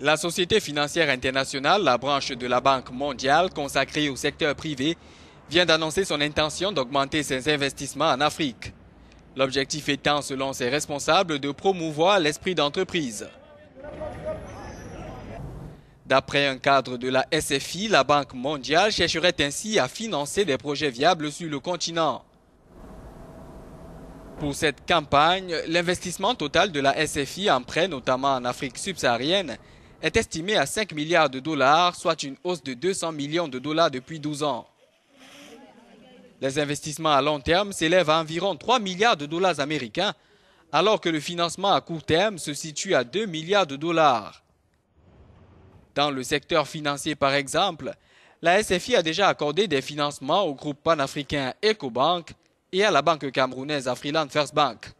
La Société financière internationale, la branche de la Banque mondiale consacrée au secteur privé, vient d'annoncer son intention d'augmenter ses investissements en Afrique. L'objectif étant, selon ses responsables, de promouvoir l'esprit d'entreprise. D'après un cadre de la SFI, la Banque mondiale chercherait ainsi à financer des projets viables sur le continent. Pour cette campagne, l'investissement total de la SFI en prêt, notamment en Afrique subsaharienne, est estimé à 5 milliards de dollars, soit une hausse de 200 millions de dollars depuis 12 ans. Les investissements à long terme s'élèvent à environ 3 milliards de dollars américains, alors que le financement à court terme se situe à 2 milliards de dollars. Dans le secteur financier, par exemple, la SFI a déjà accordé des financements au groupe panafricain EcoBank et à la banque camerounaise Afriland First Bank.